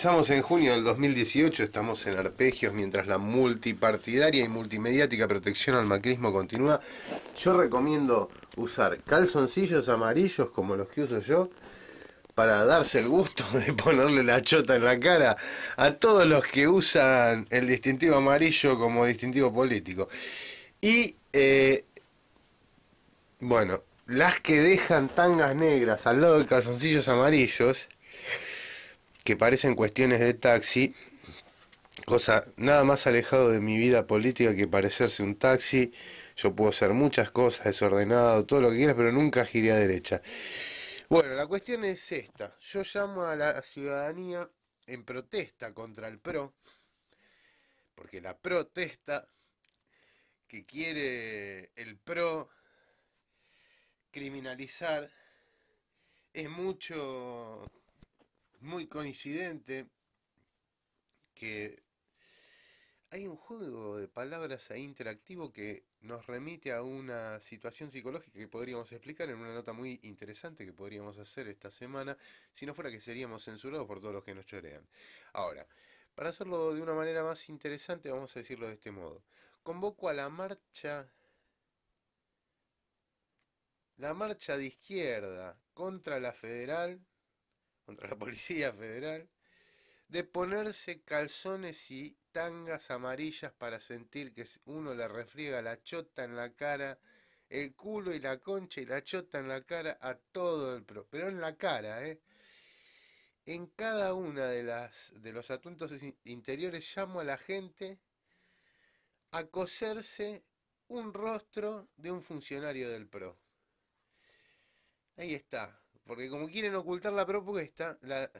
Empezamos en junio del 2018, estamos en arpegios mientras la multipartidaria y multimediática protección al macrismo continúa. Yo recomiendo usar calzoncillos amarillos como los que uso yo para darse el gusto de ponerle la chota en la cara a todos los que usan el distintivo amarillo como distintivo político. Y, eh, bueno, las que dejan tangas negras al lado de calzoncillos amarillos que parecen cuestiones de taxi, cosa nada más alejado de mi vida política que parecerse un taxi. Yo puedo hacer muchas cosas, desordenado, todo lo que quieras, pero nunca giré a derecha. Bueno, la cuestión es esta. Yo llamo a la ciudadanía en protesta contra el PRO, porque la protesta que quiere el PRO criminalizar es mucho muy coincidente que hay un juego de palabras ahí interactivo que nos remite a una situación psicológica que podríamos explicar en una nota muy interesante que podríamos hacer esta semana, si no fuera que seríamos censurados por todos los que nos chorean. Ahora, para hacerlo de una manera más interesante, vamos a decirlo de este modo. Convoco a la marcha... La marcha de izquierda contra la federal contra la Policía Federal, de ponerse calzones y tangas amarillas para sentir que uno le refriega la chota en la cara, el culo y la concha y la chota en la cara a todo el pro, pero en la cara, ¿eh? En cada una de las de los atuntos interiores llamo a la gente a coserse un rostro de un funcionario del PRO. Ahí está. Porque como quieren ocultar la propuesta, la,